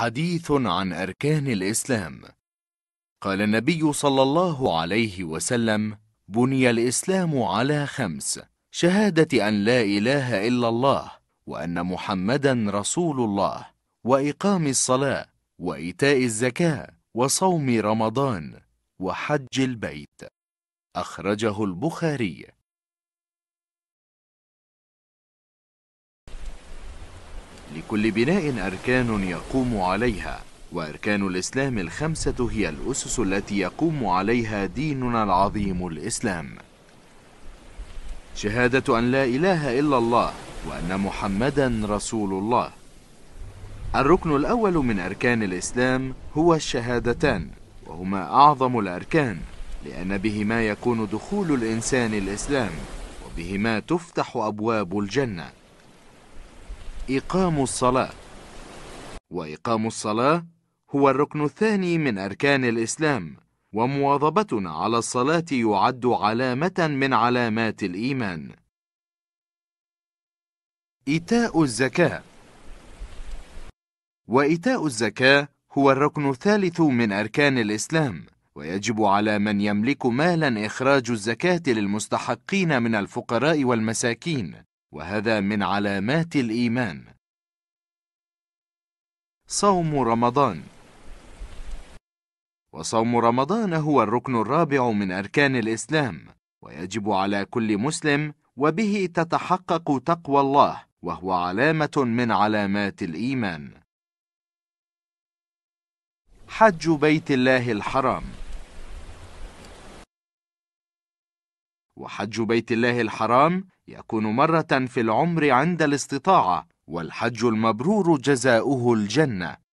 حديث عن أركان الإسلام قال النبي صلى الله عليه وسلم بني الإسلام على خمس شهادة أن لا إله إلا الله وأن محمدا رسول الله وإقام الصلاة وإيتاء الزكاة وصوم رمضان وحج البيت أخرجه البخاري لكل بناء أركان يقوم عليها وأركان الإسلام الخمسة هي الأسس التي يقوم عليها ديننا العظيم الإسلام شهادة أن لا إله إلا الله وأن محمدا رسول الله الركن الأول من أركان الإسلام هو الشهادتان وهما أعظم الأركان لأن بهما يكون دخول الإنسان الإسلام وبهما تفتح أبواب الجنة إقام الصلاة وإقام الصلاة هو الركن الثاني من أركان الإسلام ومواظبتنا على الصلاة يعد علامة من علامات الإيمان إيتاء الزكاة وإيتاء الزكاة هو الركن الثالث من أركان الإسلام ويجب على من يملك مالا إخراج الزكاة للمستحقين من الفقراء والمساكين وهذا من علامات الإيمان صوم رمضان وصوم رمضان هو الركن الرابع من أركان الإسلام ويجب على كل مسلم وبه تتحقق تقوى الله وهو علامة من علامات الإيمان حج بيت الله الحرام وحج بيت الله الحرام يكون مرة في العمر عند الاستطاعة والحج المبرور جزاؤه الجنة